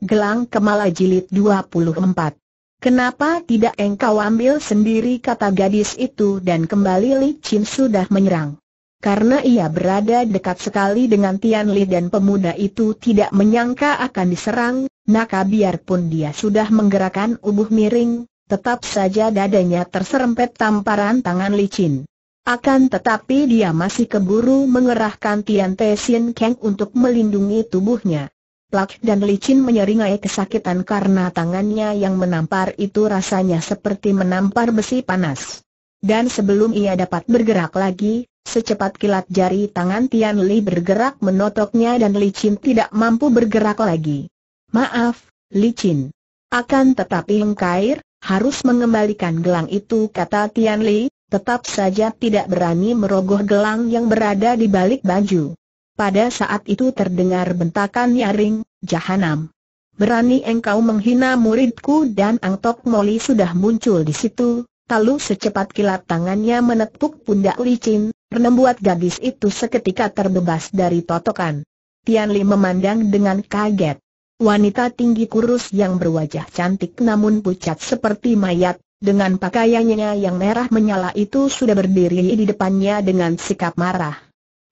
Gelang Kemala Jilid 24. Kenapa tidak engkau ambil sendiri kata gadis itu dan kembali Li Chin sudah menyerang? Karena ia berada dekat sekali dengan Tian Li dan pemuda itu tidak menyangka akan diserang, maka biarpun dia sudah menggerakkan ubuh miring, tetap saja dadanya terserempet tamparan tangan Li Chin. Akan tetapi dia masih keburu mengerahkan Tian Te Sin Kang untuk melindungi tubuhnya plak dan licin menyeringai kesakitan karena tangannya yang menampar itu rasanya seperti menampar besi panas. Dan sebelum ia dapat bergerak lagi, Secepat kilat jari tangan Tian Li bergerak menotoknya dan Licin tidak mampu bergerak lagi. Maaf, Licin. Akan tetapi Hengkair, harus mengembalikan gelang itu kata Tian Li, tetap saja tidak berani merogoh gelang yang berada di balik baju. Pada saat itu terdengar bentakan nyaring, Jahanam. Berani engkau menghina muridku dan Angtok Moli sudah muncul di situ, Lalu secepat kilat tangannya menepuk pundak licin, menembuat gadis itu seketika terbebas dari totokan. Tian Li memandang dengan kaget. Wanita tinggi kurus yang berwajah cantik namun pucat seperti mayat, dengan pakaiannya yang merah menyala itu sudah berdiri di depannya dengan sikap marah.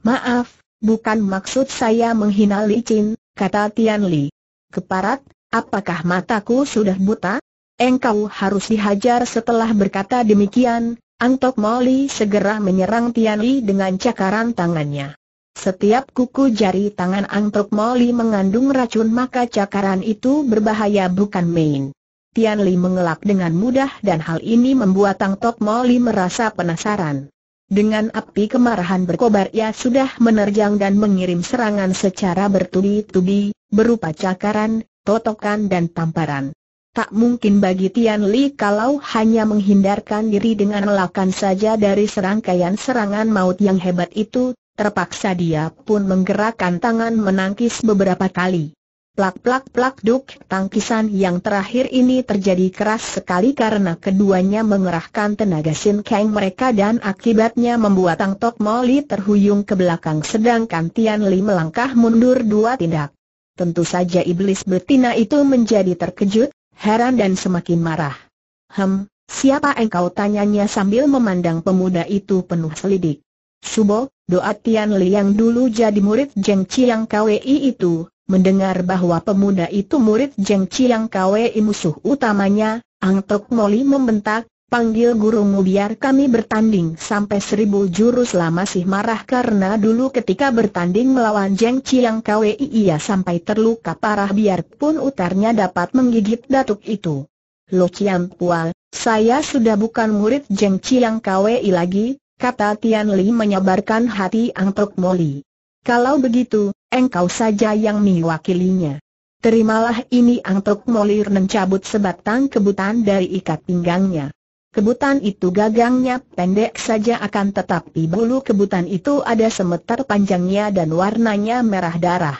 Maaf, bukan maksud saya menghina licin, kata Tian Li. Keparat, apakah mataku sudah buta? Engkau harus dihajar setelah berkata demikian, Antok Moli segera menyerang Tian Li dengan cakaran tangannya. Setiap kuku jari tangan Antok Moli mengandung racun maka cakaran itu berbahaya bukan main. Tian Li mengelak dengan mudah dan hal ini membuat Antok Tok Moli merasa penasaran. Dengan api kemarahan berkobar ia sudah menerjang dan mengirim serangan secara bertubi-tubi, berupa cakaran, totokan dan tamparan. Tak mungkin bagi Tian Li kalau hanya menghindarkan diri dengan melakukan saja dari serangkaian serangan maut yang hebat itu, terpaksa dia pun menggerakkan tangan menangkis beberapa kali. Plak-plak-plak duk tangkisan yang terakhir ini terjadi keras sekali karena keduanya mengerahkan tenaga Sin Kang mereka dan akibatnya membuat Tang Tok Moli terhuyung ke belakang sedangkan Tian Li melangkah mundur dua tindak. Tentu saja iblis betina itu menjadi terkejut, heran dan semakin marah. Hem, siapa engkau tanyanya sambil memandang pemuda itu penuh selidik. Subo, doa Tian Li yang dulu jadi murid Jeng Chiang Kwei itu, Mendengar bahwa pemuda itu murid Jeng Chiang Kwei musuh utamanya, Ang Tok Moli membentak, panggil gurumu biar kami bertanding sampai seribu jurus lah masih marah karena dulu ketika bertanding melawan Jeng Chiang Kwei ia sampai terluka parah biarpun utarnya dapat menggigit datuk itu. Lo Chiang Pual, saya sudah bukan murid Jeng Chiang Kwei lagi, kata Tian Li menyabarkan hati Ang Tok Moli. Kalau begitu, engkau saja yang mewakilinya. Terimalah ini Angtok Molir mencabut sebatang kebutan dari ikat pinggangnya. Kebutan itu gagangnya pendek saja akan tetapi bulu kebutan itu ada semeter panjangnya dan warnanya merah darah.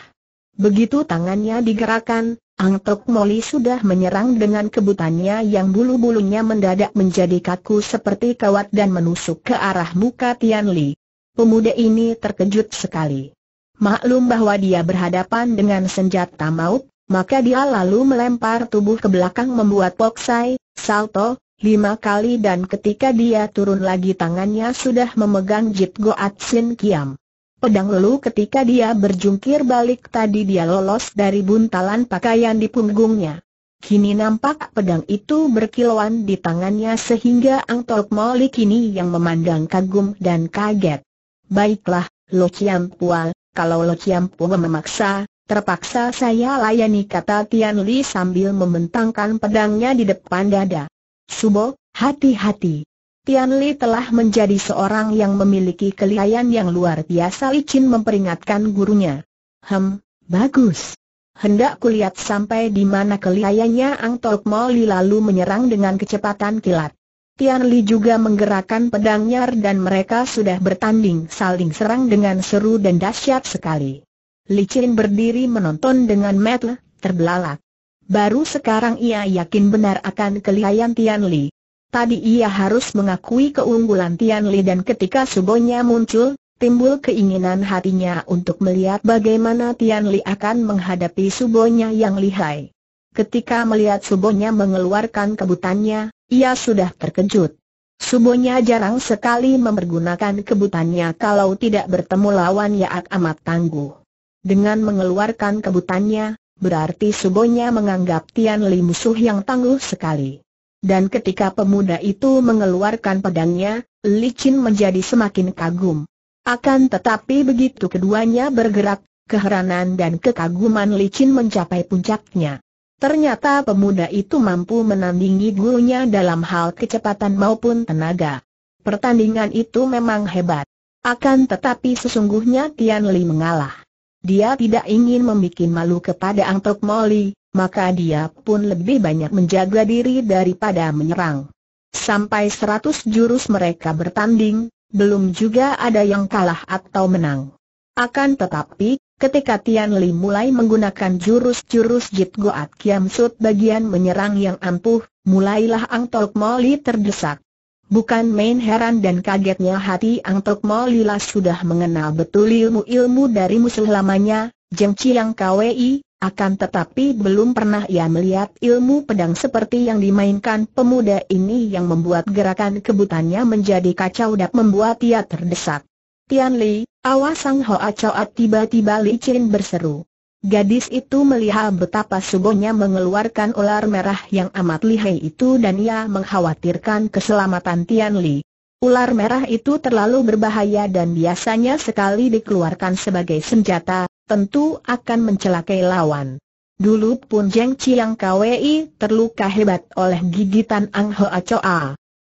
Begitu tangannya digerakkan, Angtok Moli sudah menyerang dengan kebutannya yang bulu-bulunya mendadak menjadi kaku seperti kawat dan menusuk ke arah muka Tian Li. Pemuda ini terkejut sekali. Maklum bahwa dia berhadapan dengan senjata maut, maka dia lalu melempar tubuh ke belakang membuat poksai, salto, lima kali dan ketika dia turun lagi tangannya sudah memegang Jit Goat Sin Kiam. Pedang lalu ketika dia berjungkir balik tadi dia lolos dari buntalan pakaian di punggungnya. Kini nampak pedang itu berkilauan di tangannya sehingga Ang Tok Moli kini yang memandang kagum dan kaget. Baiklah, Lo Chiam Pual, kalau Lo Chiam Pua memaksa, terpaksa saya layani kata Tian Li sambil membentangkan pedangnya di depan dada. Subo, hati-hati. Tian Li telah menjadi seorang yang memiliki kelihayan yang luar biasa licin memperingatkan gurunya. Hem, bagus. Hendak kulihat sampai di mana kelihayannya Ang Tok Moli lalu menyerang dengan kecepatan kilat. Tian Li juga menggerakkan pedangnya dan mereka sudah bertanding saling serang dengan seru dan dahsyat sekali. Li Qin berdiri menonton dengan mata terbelalak. Baru sekarang ia yakin benar akan kelihayan Tian Li. Tadi ia harus mengakui keunggulan Tian Li dan ketika subonya muncul, timbul keinginan hatinya untuk melihat bagaimana Tian Li akan menghadapi subonya yang lihai. Ketika melihat subonya mengeluarkan kebutannya, ia sudah terkejut. Subonya jarang sekali mempergunakan kebutannya kalau tidak bertemu lawan yang amat tangguh. Dengan mengeluarkan kebutannya, berarti Subonya menganggap Tian Li musuh yang tangguh sekali. Dan ketika pemuda itu mengeluarkan pedangnya, Li Qin menjadi semakin kagum. Akan tetapi begitu keduanya bergerak, keheranan dan kekaguman Li Qin mencapai puncaknya. Ternyata pemuda itu mampu menandingi gurunya dalam hal kecepatan maupun tenaga. Pertandingan itu memang hebat. Akan tetapi sesungguhnya Tian Li mengalah. Dia tidak ingin membuat malu kepada Ang Tok Moli, maka dia pun lebih banyak menjaga diri daripada menyerang. Sampai seratus jurus mereka bertanding, belum juga ada yang kalah atau menang. Akan tetapi, Ketika Tian Li mulai menggunakan jurus-jurus Jit Goat Kiam Sut bagian menyerang yang ampuh, mulailah Ang Tok Moli terdesak. Bukan main heran dan kagetnya hati Ang Tok lah sudah mengenal betul ilmu-ilmu dari musuh lamanya, Jeng Chiang Kwei, akan tetapi belum pernah ia melihat ilmu pedang seperti yang dimainkan pemuda ini yang membuat gerakan kebutannya menjadi kacau dan membuat ia terdesak. Tian Li, awas Sang Hoa Choat tiba-tiba Li Chin berseru. Gadis itu melihat betapa subonya mengeluarkan ular merah yang amat lihai itu dan ia mengkhawatirkan keselamatan Tian Li. Ular merah itu terlalu berbahaya dan biasanya sekali dikeluarkan sebagai senjata, tentu akan mencelakai lawan. Dulu pun Jeng Chiang Kwei terluka hebat oleh gigitan Ang Hoa Acoa.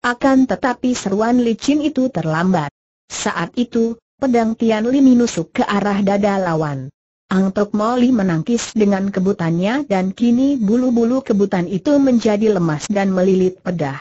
Akan tetapi seruan licin itu terlambat. Saat itu, pedang Tian Li menusuk ke arah dada lawan. Ang Tok Moli menangkis dengan kebutannya dan kini bulu-bulu kebutan itu menjadi lemas dan melilit pedah.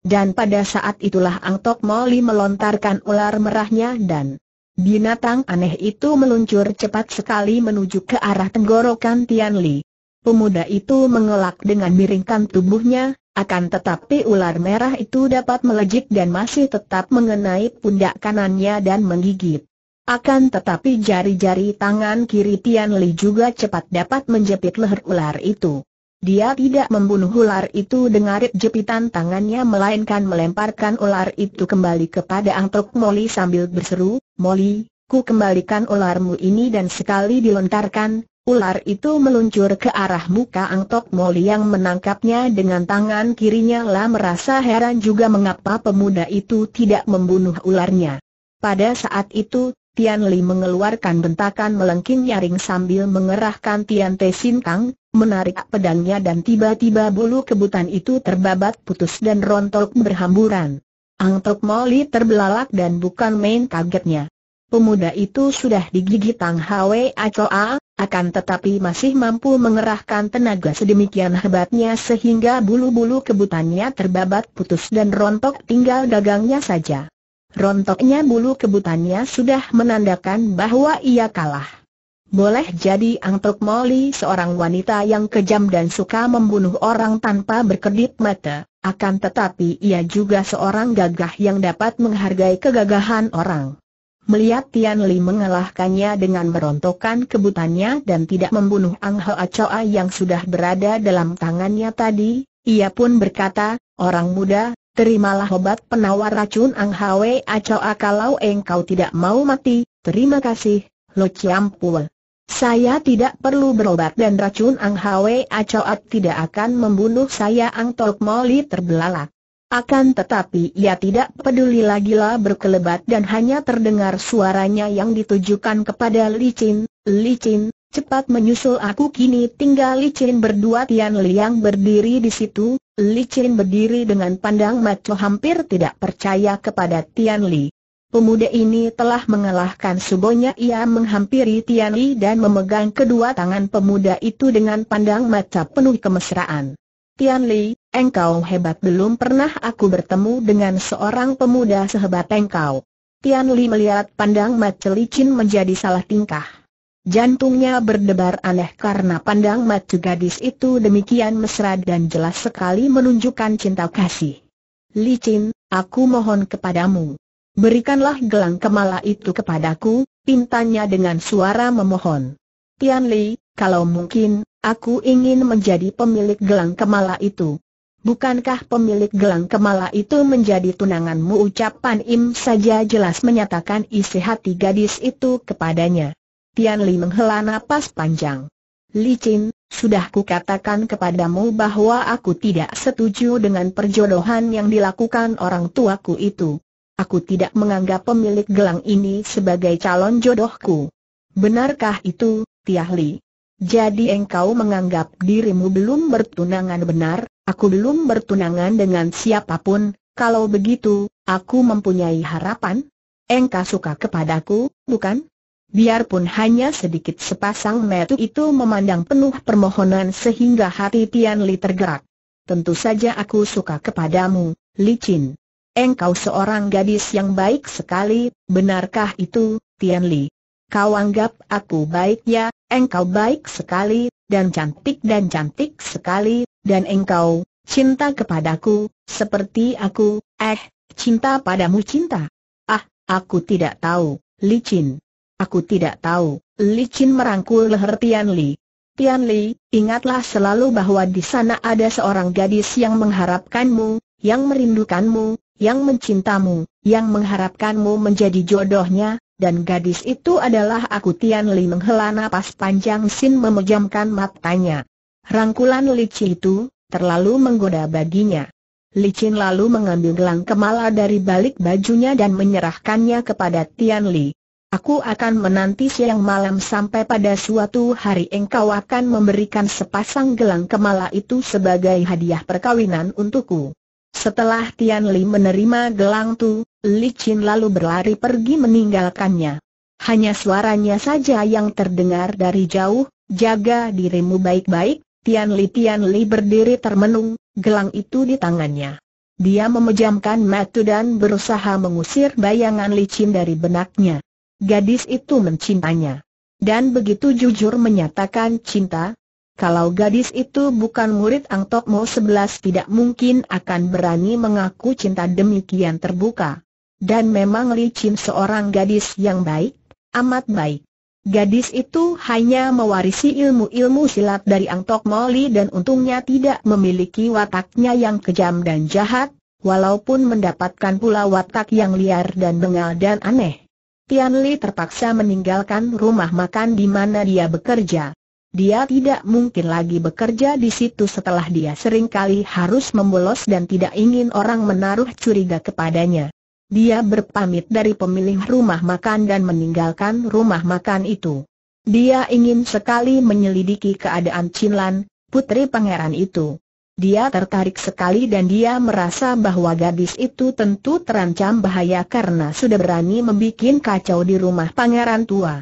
Dan pada saat itulah Ang Tok Moli melontarkan ular merahnya dan binatang aneh itu meluncur cepat sekali menuju ke arah tenggorokan Tian Li. Pemuda itu mengelak dengan miringkan tubuhnya, akan tetapi ular merah itu dapat melejit dan masih tetap mengenai pundak kanannya dan menggigit. Akan tetapi jari-jari tangan kiri Tian Li juga cepat dapat menjepit leher ular itu. Dia tidak membunuh ular itu dengan jepitan tangannya melainkan melemparkan ular itu kembali kepada Angtok Moli sambil berseru, Moli, ku kembalikan ularmu ini dan sekali dilontarkan, Ular itu meluncur ke arah muka Ang Tok Moli yang menangkapnya dengan tangan kirinya lah merasa heran juga mengapa pemuda itu tidak membunuh ularnya. Pada saat itu, Tian Li mengeluarkan bentakan melengking nyaring sambil mengerahkan Tian Te Sin menarik pedangnya dan tiba-tiba bulu kebutan itu terbabat putus dan rontok berhamburan. Ang Tok Moli terbelalak dan bukan main kagetnya. Pemuda itu sudah digigit Tang Hwe Acoa, akan tetapi masih mampu mengerahkan tenaga sedemikian hebatnya sehingga bulu-bulu kebutannya terbabat putus dan rontok tinggal dagangnya saja. Rontoknya bulu kebutannya sudah menandakan bahwa ia kalah. Boleh jadi Angtok Moli seorang wanita yang kejam dan suka membunuh orang tanpa berkedip mata, akan tetapi ia juga seorang gagah yang dapat menghargai kegagahan orang. Melihat Tian Li mengalahkannya dengan merontokkan kebutannya dan tidak membunuh Ang Hoa Choa yang sudah berada dalam tangannya tadi, ia pun berkata, Orang muda, terimalah obat penawar racun Ang Hwe Choa kalau engkau tidak mau mati, terima kasih, Lo Chiam Pul. Saya tidak perlu berobat dan racun Ang Hwe Choa tidak akan membunuh saya Ang Tok Moli terbelalak. Akan tetapi ia tidak peduli lagi lah berkelebat dan hanya terdengar suaranya yang ditujukan kepada Licin, Licin, cepat menyusul aku kini tinggal Licin berdua Tian Liang berdiri di situ, Licin berdiri dengan pandang maco hampir tidak percaya kepada Tian Li. Pemuda ini telah mengalahkan subonya ia menghampiri Tian Li dan memegang kedua tangan pemuda itu dengan pandang mata penuh kemesraan. Tian Li, Engkau hebat belum pernah aku bertemu dengan seorang pemuda sehebat engkau. Tian Li melihat pandang Mat Celicin menjadi salah tingkah. Jantungnya berdebar aneh karena pandang mata gadis itu demikian mesra dan jelas sekali menunjukkan cinta kasih. Licin, aku mohon kepadamu. Berikanlah gelang kemala itu kepadaku, pintanya dengan suara memohon. Tian Li, kalau mungkin, aku ingin menjadi pemilik gelang kemala itu, Bukankah pemilik gelang kemala itu menjadi tunanganmu ucapan Im saja jelas menyatakan isi hati gadis itu kepadanya. Tian Li menghela napas panjang. Li Qin, sudah katakan kepadamu bahwa aku tidak setuju dengan perjodohan yang dilakukan orang tuaku itu. Aku tidak menganggap pemilik gelang ini sebagai calon jodohku. Benarkah itu, Tian Li? Jadi engkau menganggap dirimu belum bertunangan benar? Aku belum bertunangan dengan siapapun, kalau begitu, aku mempunyai harapan? Engkau suka kepadaku, bukan? Biarpun hanya sedikit sepasang metu itu memandang penuh permohonan sehingga hati Tian Li tergerak. Tentu saja aku suka kepadamu, Li Chin. Engkau seorang gadis yang baik sekali, benarkah itu, Tian Li? Kau anggap aku baik ya, engkau baik sekali, dan cantik dan cantik sekali, dan engkau, cinta kepadaku, seperti aku, eh, cinta padamu cinta. Ah, aku tidak tahu, licin. Aku tidak tahu, licin merangkul leher Tian Li. Tian Li, ingatlah selalu bahwa di sana ada seorang gadis yang mengharapkanmu, yang merindukanmu, yang mencintamu, yang mengharapkanmu menjadi jodohnya, dan gadis itu adalah aku Tian Li menghela napas panjang Sin memejamkan matanya. Rangkulan licin itu, terlalu menggoda baginya. Licin lalu mengambil gelang kemala dari balik bajunya dan menyerahkannya kepada Tian Li. Aku akan menanti siang malam sampai pada suatu hari engkau akan memberikan sepasang gelang kemala itu sebagai hadiah perkawinan untukku. Setelah Tian Li menerima gelang Tu, Li Qin lalu berlari pergi meninggalkannya. Hanya suaranya saja yang terdengar dari jauh, jaga dirimu baik-baik, Tian Li Tian Li berdiri termenung, gelang itu di tangannya. Dia memejamkan mata dan berusaha mengusir bayangan Li Qin dari benaknya. Gadis itu mencintanya. Dan begitu jujur menyatakan cinta, kalau gadis itu bukan murid Ang Tok Mo 11 tidak mungkin akan berani mengaku cinta demikian terbuka. Dan memang Li Chin seorang gadis yang baik, amat baik. Gadis itu hanya mewarisi ilmu-ilmu silat dari Ang Tok Mo Li dan untungnya tidak memiliki wataknya yang kejam dan jahat, walaupun mendapatkan pula watak yang liar dan bengal dan aneh. Tian Li terpaksa meninggalkan rumah makan di mana dia bekerja. Dia tidak mungkin lagi bekerja di situ setelah dia sering kali harus membolos dan tidak ingin orang menaruh curiga kepadanya. Dia berpamit dari pemilik rumah makan dan meninggalkan rumah makan itu. Dia ingin sekali menyelidiki keadaan Cinlan, putri pangeran itu. Dia tertarik sekali dan dia merasa bahwa gadis itu tentu terancam bahaya karena sudah berani membuat kacau di rumah pangeran tua.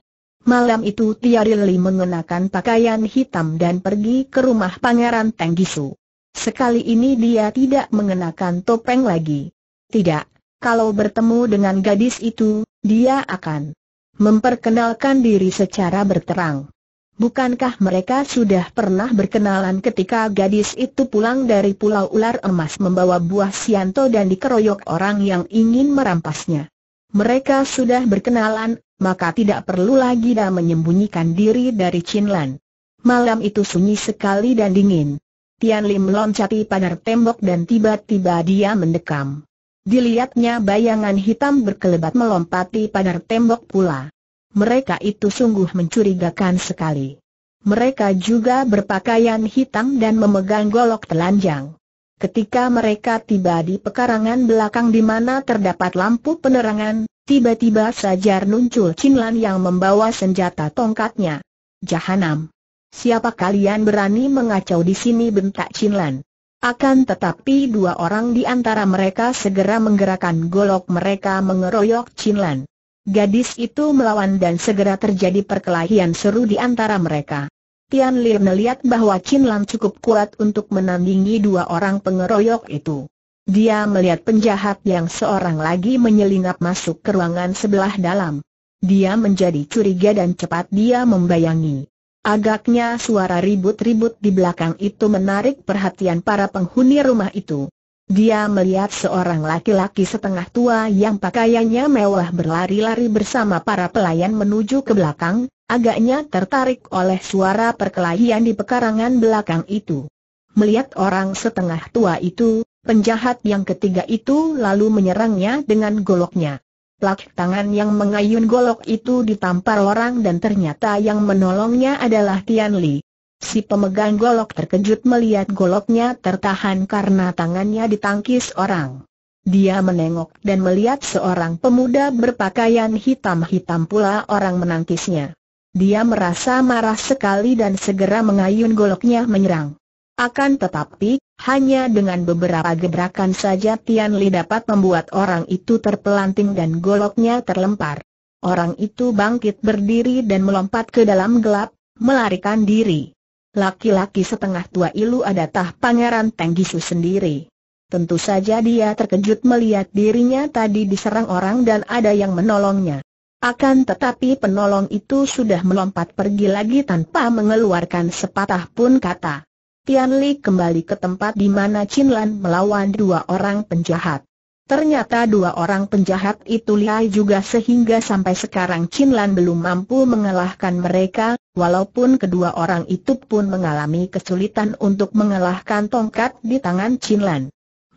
Malam itu Tiarili mengenakan pakaian hitam dan pergi ke rumah Pangeran Tenggisu. Sekali ini dia tidak mengenakan topeng lagi. Tidak, kalau bertemu dengan gadis itu, dia akan memperkenalkan diri secara berterang. Bukankah mereka sudah pernah berkenalan ketika gadis itu pulang dari Pulau Ular Emas membawa buah sianto dan dikeroyok orang yang ingin merampasnya? Mereka sudah berkenalan, maka tidak perlu lagi dia menyembunyikan diri dari Chin Lan. Malam itu sunyi sekali dan dingin. Tian Lim loncati pagar tembok dan tiba-tiba dia mendekam. Dilihatnya bayangan hitam berkelebat melompati pagar tembok pula. Mereka itu sungguh mencurigakan sekali. Mereka juga berpakaian hitam dan memegang golok telanjang. Ketika mereka tiba di pekarangan belakang di mana terdapat lampu penerangan, tiba-tiba saja muncul Chinlan yang membawa senjata tongkatnya. Jahanam. Siapa kalian berani mengacau di sini bentak Chinlan? Akan tetapi dua orang di antara mereka segera menggerakkan golok mereka mengeroyok Chinlan. Gadis itu melawan dan segera terjadi perkelahian seru di antara mereka. Tian Li melihat bahwa Chin Lan cukup kuat untuk menandingi dua orang pengeroyok itu. Dia melihat penjahat yang seorang lagi menyelinap masuk ke ruangan sebelah dalam. Dia menjadi curiga dan cepat dia membayangi. Agaknya suara ribut-ribut di belakang itu menarik perhatian para penghuni rumah itu. Dia melihat seorang laki-laki setengah tua yang pakaiannya mewah berlari-lari bersama para pelayan menuju ke belakang, agaknya tertarik oleh suara perkelahian di pekarangan belakang itu. Melihat orang setengah tua itu, penjahat yang ketiga itu lalu menyerangnya dengan goloknya. Plak tangan yang mengayun golok itu ditampar orang dan ternyata yang menolongnya adalah Tian Li. Si pemegang golok terkejut melihat goloknya tertahan karena tangannya ditangkis orang. Dia menengok dan melihat seorang pemuda berpakaian hitam-hitam pula orang menangkisnya. Dia merasa marah sekali dan segera mengayun goloknya menyerang. Akan tetapi, hanya dengan beberapa gebrakan saja Tian Li dapat membuat orang itu terpelanting dan goloknya terlempar. Orang itu bangkit berdiri dan melompat ke dalam gelap, melarikan diri laki-laki setengah tua ilu adatah Pangeran Tenggisu sendiri. Tentu saja dia terkejut melihat dirinya tadi diserang orang dan ada yang menolongnya. Akan tetapi penolong itu sudah melompat pergi lagi tanpa mengeluarkan sepatah pun kata. Tian Li kembali ke tempat di mana Chin Lan melawan dua orang penjahat. Ternyata dua orang penjahat itu lihai juga sehingga sampai sekarang Chin Lan belum mampu mengalahkan mereka, walaupun kedua orang itu pun mengalami kesulitan untuk mengalahkan tongkat di tangan Chin Lan.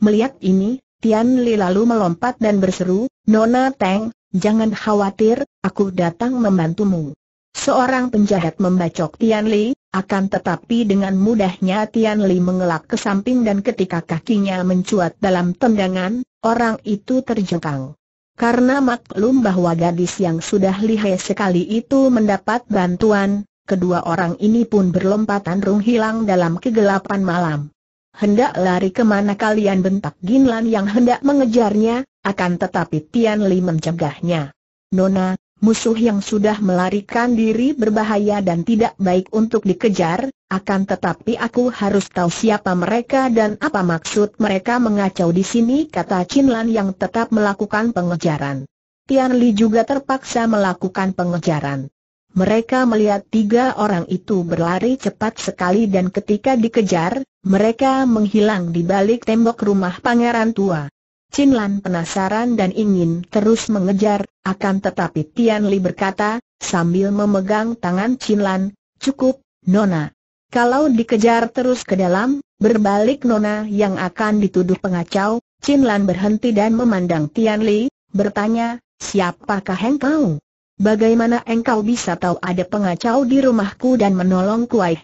Melihat ini, Tian Li lalu melompat dan berseru, Nona Teng, jangan khawatir, aku datang membantumu. Seorang penjahat membacok Tian Li, akan tetapi dengan mudahnya Tian Li mengelak ke samping dan ketika kakinya mencuat dalam tendangan, orang itu terjengkang. Karena maklum bahwa gadis yang sudah lihai sekali itu mendapat bantuan, kedua orang ini pun berlompatan rung hilang dalam kegelapan malam. Hendak lari kemana kalian bentak Ginlan yang hendak mengejarnya, akan tetapi Tian Li mencegahnya. Nona, musuh yang sudah melarikan diri berbahaya dan tidak baik untuk dikejar, akan tetapi aku harus tahu siapa mereka dan apa maksud mereka mengacau di sini kata Chin Lan yang tetap melakukan pengejaran. Tian Li juga terpaksa melakukan pengejaran. Mereka melihat tiga orang itu berlari cepat sekali dan ketika dikejar, mereka menghilang di balik tembok rumah pangeran tua. Chin Lan penasaran dan ingin terus mengejar, akan tetapi Tian Li berkata, sambil memegang tangan Chin Lan, cukup, Nona. Kalau dikejar terus ke dalam, berbalik Nona yang akan dituduh pengacau, Chin Lan berhenti dan memandang Tian Li, bertanya, siapakah engkau? Bagaimana engkau bisa tahu ada pengacau di rumahku dan menolong kuai?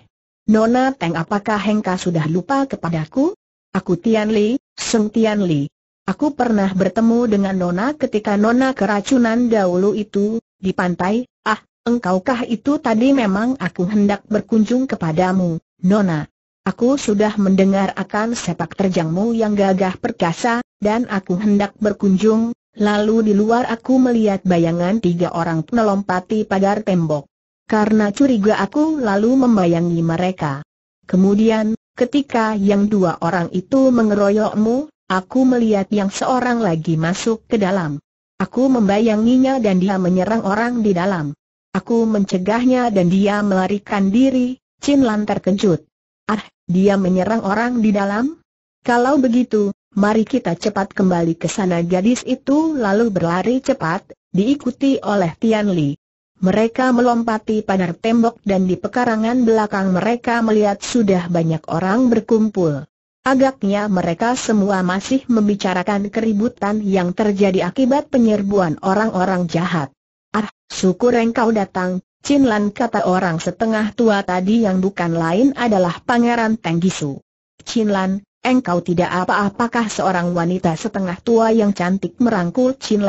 Nona Teng apakah engkau sudah lupa kepadaku? Aku Tian Li, Seng Tian Li. Aku pernah bertemu dengan Nona ketika Nona keracunan dahulu itu, di pantai, ah, engkaukah itu tadi memang aku hendak berkunjung kepadamu, Nona. Aku sudah mendengar akan sepak terjangmu yang gagah perkasa, dan aku hendak berkunjung, lalu di luar aku melihat bayangan tiga orang melompati pagar tembok. Karena curiga aku lalu membayangi mereka. Kemudian, ketika yang dua orang itu mengeroyokmu, Aku melihat yang seorang lagi masuk ke dalam. Aku membayanginya dan dia menyerang orang di dalam. Aku mencegahnya dan dia melarikan diri, Chin Lan terkejut. Ah, dia menyerang orang di dalam? Kalau begitu, mari kita cepat kembali ke sana gadis itu lalu berlari cepat, diikuti oleh Tian Li. Mereka melompati pagar tembok dan di pekarangan belakang mereka melihat sudah banyak orang berkumpul. Agaknya mereka semua masih membicarakan keributan yang terjadi akibat penyerbuan orang-orang jahat. Ah, syukur engkau datang, Chin kata orang setengah tua tadi yang bukan lain adalah Pangeran Tenggisu. Chin Lan, engkau tidak apa-apakah seorang wanita setengah tua yang cantik merangkul Chin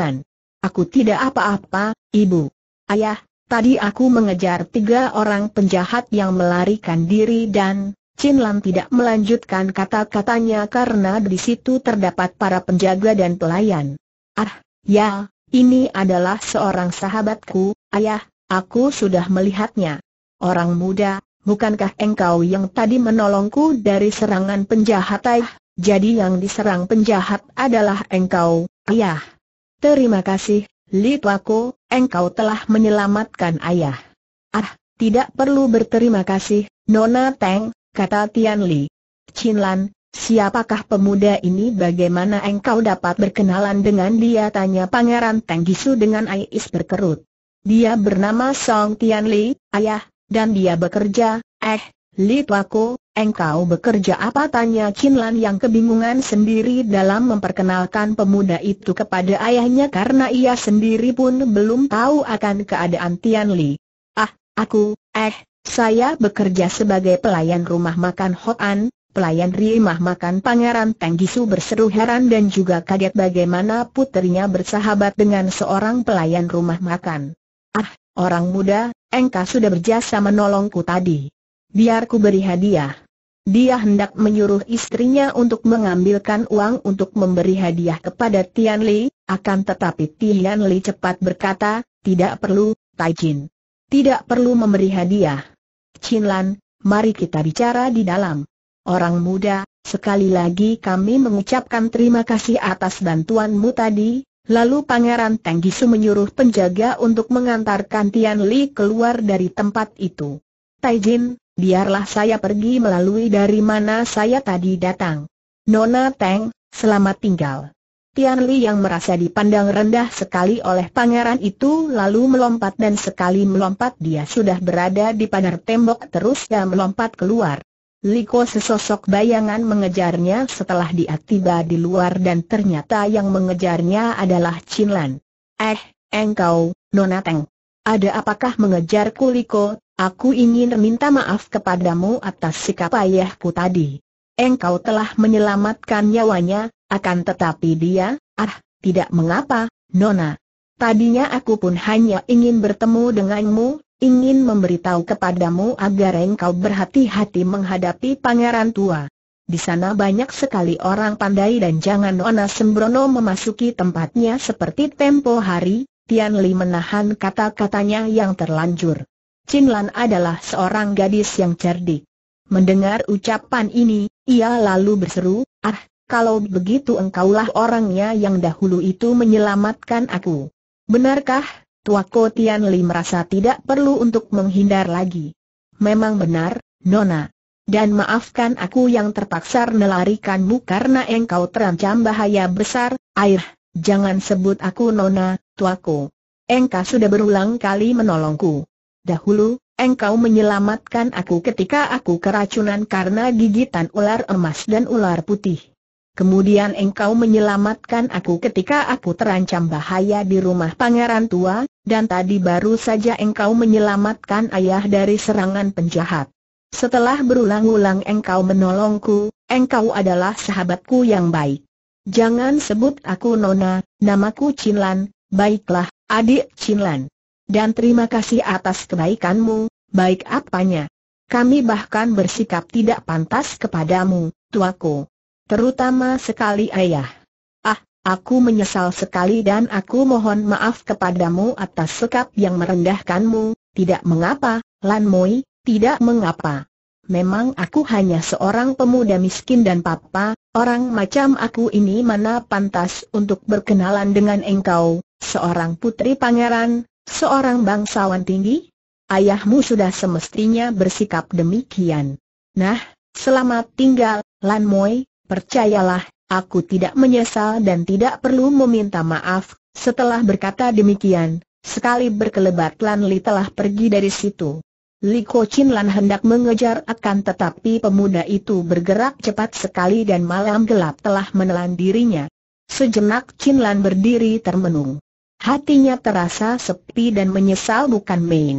Aku tidak apa-apa, ibu. Ayah, tadi aku mengejar tiga orang penjahat yang melarikan diri dan, Chin Lam tidak melanjutkan kata-katanya karena di situ terdapat para penjaga dan pelayan. Ah, ya, ini adalah seorang sahabatku, ayah, aku sudah melihatnya. Orang muda, bukankah engkau yang tadi menolongku dari serangan penjahat ayah? Jadi yang diserang penjahat adalah engkau, ayah. Terima kasih, Li Tuako, engkau telah menyelamatkan ayah. Ah, tidak perlu berterima kasih, Nona Teng, kata Tian Li. Chin Lan, siapakah pemuda ini bagaimana engkau dapat berkenalan dengan dia tanya Pangeran Gisu dengan ais berkerut. Dia bernama Song Tian Li, ayah, dan dia bekerja, eh, Li Tuaku, engkau bekerja apa tanya Chin Lan yang kebingungan sendiri dalam memperkenalkan pemuda itu kepada ayahnya karena ia sendiri pun belum tahu akan keadaan Tian Li. Ah, aku, eh, saya bekerja sebagai pelayan rumah makan Hoan, pelayan rumah makan Pangeran Tenggisu berseru heran dan juga kaget bagaimana putrinya bersahabat dengan seorang pelayan rumah makan. Ah, orang muda, engkau sudah berjasa menolongku tadi. Biar ku beri hadiah. Dia hendak menyuruh istrinya untuk mengambilkan uang untuk memberi hadiah kepada Tian Li, akan tetapi Tian Li cepat berkata, tidak perlu, Taijin. Tidak perlu memberi hadiah. Chin mari kita bicara di dalam. Orang muda, sekali lagi kami mengucapkan terima kasih atas bantuanmu tadi, lalu Pangeran Tenggisu menyuruh penjaga untuk mengantarkan Tian Li keluar dari tempat itu. Taijin, biarlah saya pergi melalui dari mana saya tadi datang. Nona Teng, selamat tinggal. Tian Li yang merasa dipandang rendah sekali oleh pangeran itu lalu melompat dan sekali melompat dia sudah berada di pagar tembok terus dia melompat keluar. Liko sesosok bayangan mengejarnya setelah dia tiba di luar dan ternyata yang mengejarnya adalah Chin Lan. Eh, engkau, Nona Teng. Ada apakah mengejarku Liko, aku ingin minta maaf kepadamu atas sikap ayahku tadi. Engkau telah menyelamatkan nyawanya, akan tetapi dia, ah, tidak mengapa, Nona. Tadinya aku pun hanya ingin bertemu denganmu, ingin memberitahu kepadamu agar engkau berhati-hati menghadapi pangeran tua. Di sana banyak sekali orang pandai dan jangan Nona Sembrono memasuki tempatnya seperti tempo hari, Tian Li menahan kata-katanya yang terlanjur. Chin Lan adalah seorang gadis yang cerdik. Mendengar ucapan ini, ia lalu berseru, ah, kalau begitu engkaulah orangnya yang dahulu itu menyelamatkan aku. Benarkah, Tua Ko Tian Li merasa tidak perlu untuk menghindar lagi. Memang benar, Nona. Dan maafkan aku yang terpaksa melarikanmu karena engkau terancam bahaya besar, air, jangan sebut aku Nona, Tuaku. Engkau sudah berulang kali menolongku. Dahulu, engkau menyelamatkan aku ketika aku keracunan karena gigitan ular emas dan ular putih. Kemudian engkau menyelamatkan aku ketika aku terancam bahaya di rumah pangeran tua, dan tadi baru saja engkau menyelamatkan ayah dari serangan penjahat. Setelah berulang-ulang engkau menolongku, engkau adalah sahabatku yang baik. Jangan sebut aku Nona, namaku Cinlan, baiklah, adik Cinlan. Dan terima kasih atas kebaikanmu, baik apanya. Kami bahkan bersikap tidak pantas kepadamu, tuaku. Terutama sekali ayah. Ah, aku menyesal sekali dan aku mohon maaf kepadamu atas sikap yang merendahkanmu, tidak mengapa, Lan Moi, tidak mengapa. Memang aku hanya seorang pemuda miskin dan papa, orang macam aku ini mana pantas untuk berkenalan dengan engkau, seorang putri pangeran, seorang bangsawan tinggi? Ayahmu sudah semestinya bersikap demikian. Nah, selamat tinggal, Lan Moi, Percayalah, aku tidak menyesal dan tidak perlu meminta maaf. Setelah berkata demikian, sekali berkelebat Lan Li telah pergi dari situ. Li Kochin Lan hendak mengejar akan tetapi pemuda itu bergerak cepat sekali dan malam gelap telah menelan dirinya. Sejenak Chin Lan berdiri termenung. Hatinya terasa sepi dan menyesal bukan main.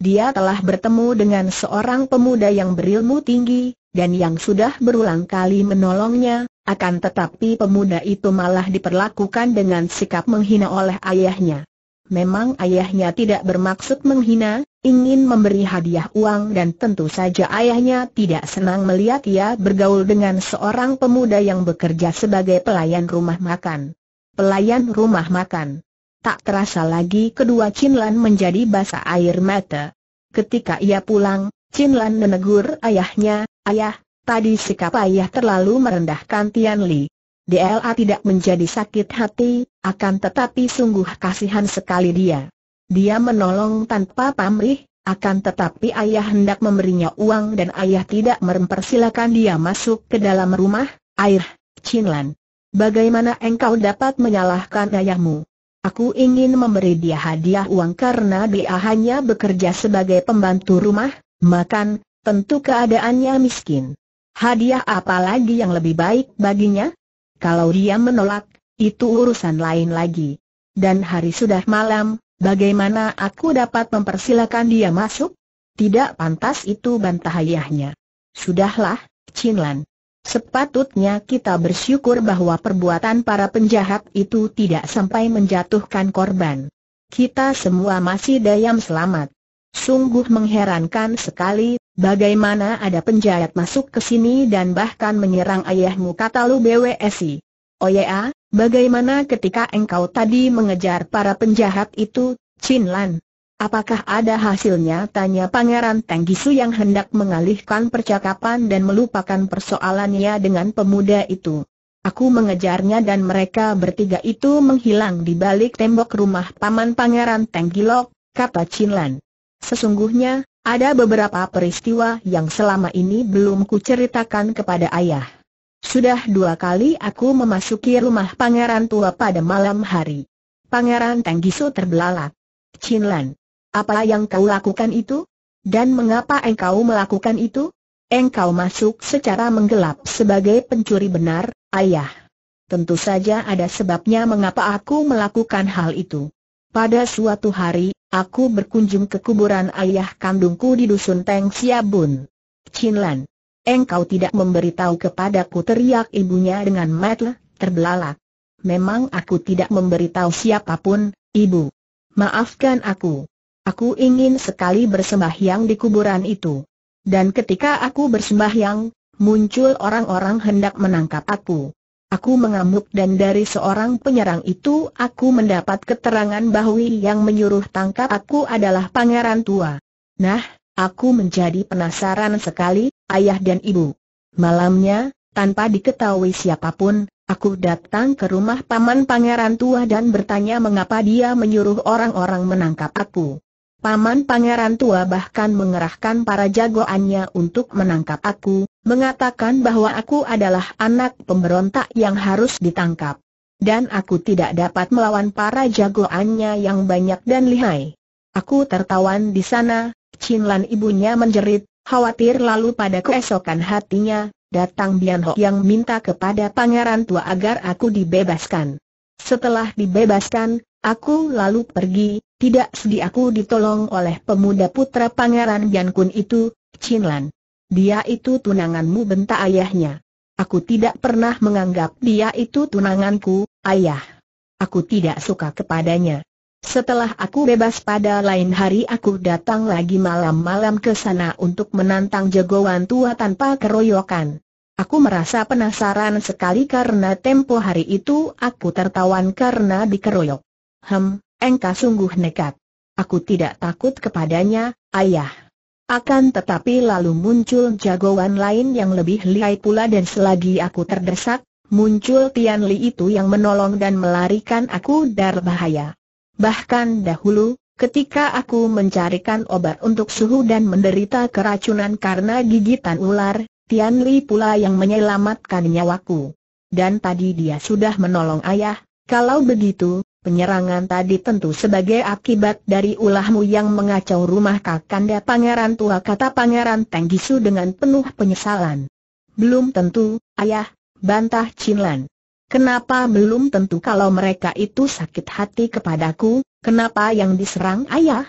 Dia telah bertemu dengan seorang pemuda yang berilmu tinggi, dan yang sudah berulang kali menolongnya, akan tetapi pemuda itu malah diperlakukan dengan sikap menghina oleh ayahnya. Memang ayahnya tidak bermaksud menghina, ingin memberi hadiah uang dan tentu saja ayahnya tidak senang melihat ia bergaul dengan seorang pemuda yang bekerja sebagai pelayan rumah makan. Pelayan rumah makan. Tak terasa lagi kedua Chinlan menjadi basah air mata. Ketika ia pulang, Chinlan menegur ayahnya, Ayah, tadi sikap ayah terlalu merendahkan Tian Li. DLA tidak menjadi sakit hati, akan tetapi sungguh kasihan sekali dia. Dia menolong tanpa pamrih, akan tetapi ayah hendak memberinya uang dan ayah tidak mempersilakan dia masuk ke dalam rumah, air, Chinlan. Bagaimana engkau dapat menyalahkan ayahmu? Aku ingin memberi dia hadiah uang karena dia hanya bekerja sebagai pembantu rumah, makan, tentu keadaannya miskin. Hadiah apa lagi yang lebih baik baginya? Kalau dia menolak, itu urusan lain lagi. Dan hari sudah malam, bagaimana aku dapat mempersilakan dia masuk? Tidak pantas itu bantah ayahnya. Sudahlah, Chinlan. Sepatutnya kita bersyukur bahwa perbuatan para penjahat itu tidak sampai menjatuhkan korban. Kita semua masih dayam selamat. Sungguh mengherankan sekali Bagaimana ada penjahat masuk ke sini dan bahkan menyerang ayahmu kata Lu BWSI. Oh ya, bagaimana ketika engkau tadi mengejar para penjahat itu, Chin Lan? Apakah ada hasilnya tanya Pangeran Tenggisu yang hendak mengalihkan percakapan dan melupakan persoalannya dengan pemuda itu. Aku mengejarnya dan mereka bertiga itu menghilang di balik tembok rumah paman Pangeran Tenggilok, kata Chin Lan. Sesungguhnya, ada beberapa peristiwa yang selama ini belum kuceritakan kepada ayah. Sudah dua kali aku memasuki rumah pangeran tua pada malam hari. Pangeran Tenggisu terbelalak. Chinlan, apa yang kau lakukan itu? Dan mengapa engkau melakukan itu? Engkau masuk secara menggelap sebagai pencuri benar, ayah. Tentu saja ada sebabnya mengapa aku melakukan hal itu. Pada suatu hari, Aku berkunjung ke kuburan ayah kandungku di dusun Teng Siabun. Chin Engkau tidak memberitahu kepadaku teriak ibunya dengan mata terbelalak. Memang aku tidak memberitahu siapapun, ibu. Maafkan aku. Aku ingin sekali bersembahyang di kuburan itu. Dan ketika aku bersembahyang, muncul orang-orang hendak menangkap aku. Aku mengamuk dan dari seorang penyerang itu aku mendapat keterangan bahwa yang menyuruh tangkap aku adalah pangeran tua. Nah, aku menjadi penasaran sekali, ayah dan ibu. Malamnya, tanpa diketahui siapapun, aku datang ke rumah paman pangeran tua dan bertanya mengapa dia menyuruh orang-orang menangkap aku. Paman pangeran tua bahkan mengerahkan para jagoannya untuk menangkap aku, mengatakan bahwa aku adalah anak pemberontak yang harus ditangkap. Dan aku tidak dapat melawan para jagoannya yang banyak dan lihai. Aku tertawan di sana, Chinlan ibunya menjerit, khawatir lalu pada keesokan hatinya, datang Bian yang minta kepada pangeran tua agar aku dibebaskan. Setelah dibebaskan, aku lalu pergi, tidak sedih aku ditolong oleh pemuda putra pangeran Biankun itu, Chinlan. Dia itu tunanganmu bentak ayahnya. Aku tidak pernah menganggap dia itu tunanganku, ayah. Aku tidak suka kepadanya. Setelah aku bebas pada lain hari aku datang lagi malam-malam ke sana untuk menantang jagoan tua tanpa keroyokan. Aku merasa penasaran sekali karena tempo hari itu aku tertawan karena dikeroyok. Hem, engkau sungguh nekat. Aku tidak takut kepadanya, ayah. Akan tetapi lalu muncul jagoan lain yang lebih lihai pula dan selagi aku terdesak, muncul Tian Li itu yang menolong dan melarikan aku dari bahaya. Bahkan dahulu, ketika aku mencarikan obat untuk suhu dan menderita keracunan karena gigitan ular, Tian Li pula yang menyelamatkan nyawaku. Dan tadi dia sudah menolong ayah, kalau begitu, Penyerangan tadi tentu sebagai akibat dari ulahmu yang mengacau rumah Kakanda Pangeran Tua kata Pangeran Tenggisu dengan penuh penyesalan. Belum tentu, ayah, bantah Chinlan. Kenapa belum tentu kalau mereka itu sakit hati kepadaku, kenapa yang diserang ayah?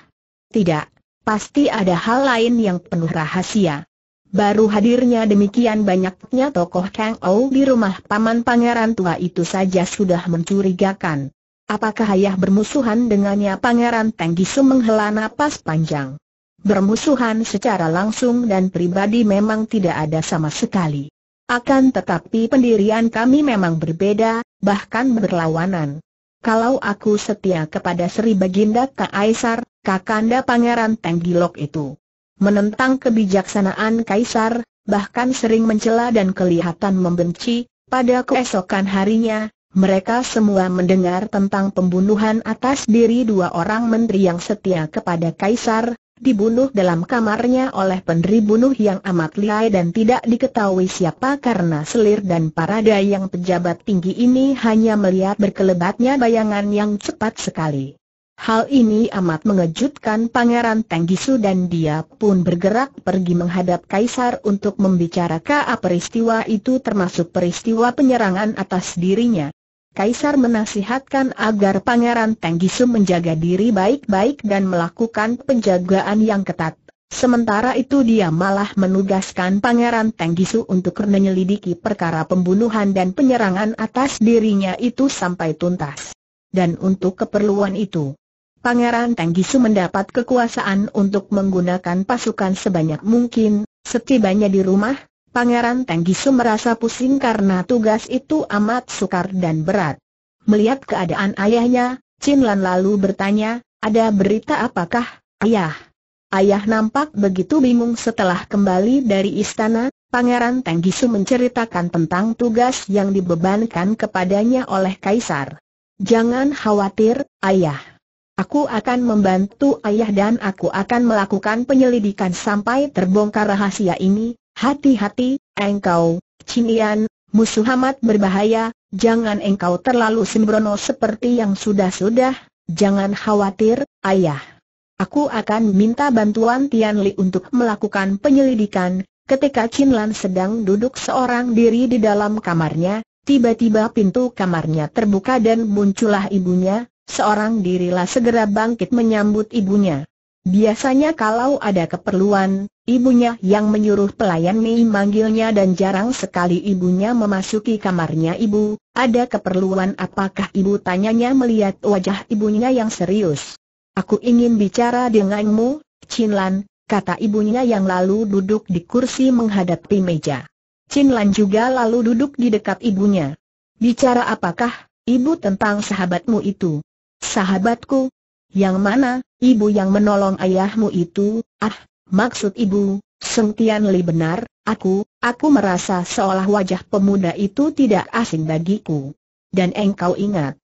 Tidak, pasti ada hal lain yang penuh rahasia. Baru hadirnya demikian banyaknya tokoh Kang Ou di rumah paman pangeran tua itu saja sudah mencurigakan. Apakah ayah bermusuhan dengannya Pangeran Tenggisu menghela napas panjang. Bermusuhan secara langsung dan pribadi memang tidak ada sama sekali. Akan tetapi pendirian kami memang berbeda, bahkan berlawanan. Kalau aku setia kepada Sri Baginda Kaisar, Kakanda Pangeran Tenggilok itu menentang kebijaksanaan Kaisar, bahkan sering mencela dan kelihatan membenci, pada keesokan harinya, mereka semua mendengar tentang pembunuhan atas diri dua orang menteri yang setia kepada Kaisar, dibunuh dalam kamarnya oleh penderi bunuh yang amat lihai dan tidak diketahui siapa karena selir dan parada yang pejabat tinggi ini hanya melihat berkelebatnya bayangan yang cepat sekali. Hal ini amat mengejutkan Pangeran Tenggisu dan dia pun bergerak pergi menghadap Kaisar untuk membicarakan peristiwa itu termasuk peristiwa penyerangan atas dirinya. Kaisar menasihatkan agar Pangeran Tenggisu menjaga diri baik-baik dan melakukan penjagaan yang ketat. Sementara itu dia malah menugaskan Pangeran Tenggisu untuk menyelidiki perkara pembunuhan dan penyerangan atas dirinya itu sampai tuntas. Dan untuk keperluan itu, Pangeran Tenggisu mendapat kekuasaan untuk menggunakan pasukan sebanyak mungkin, setibanya di rumah, Pangeran Tenggisu merasa pusing karena tugas itu amat sukar dan berat. Melihat keadaan ayahnya, Chin Lan lalu bertanya, ada berita apakah, ayah? Ayah nampak begitu bingung setelah kembali dari istana, Pangeran Tenggisu menceritakan tentang tugas yang dibebankan kepadanya oleh Kaisar. Jangan khawatir, ayah. Aku akan membantu ayah dan aku akan melakukan penyelidikan sampai terbongkar rahasia ini, Hati-hati, engkau, Cinian, musuh amat berbahaya, jangan engkau terlalu sembrono seperti yang sudah-sudah, jangan khawatir, ayah. Aku akan minta bantuan Tian Li untuk melakukan penyelidikan. Ketika Chin Lan sedang duduk seorang diri di dalam kamarnya, tiba-tiba pintu kamarnya terbuka dan muncullah ibunya, seorang dirilah segera bangkit menyambut ibunya. Biasanya kalau ada keperluan, ibunya yang menyuruh pelayan Mei manggilnya dan jarang sekali ibunya memasuki kamarnya ibu, ada keperluan apakah ibu tanyanya melihat wajah ibunya yang serius. Aku ingin bicara denganmu, Chinlan, kata ibunya yang lalu duduk di kursi menghadapi meja. Chinlan juga lalu duduk di dekat ibunya. Bicara apakah, ibu tentang sahabatmu itu? Sahabatku, yang mana, ibu yang menolong ayahmu itu, ah, maksud ibu, Seng Tian Li benar, aku, aku merasa seolah wajah pemuda itu tidak asing bagiku. Dan engkau ingat,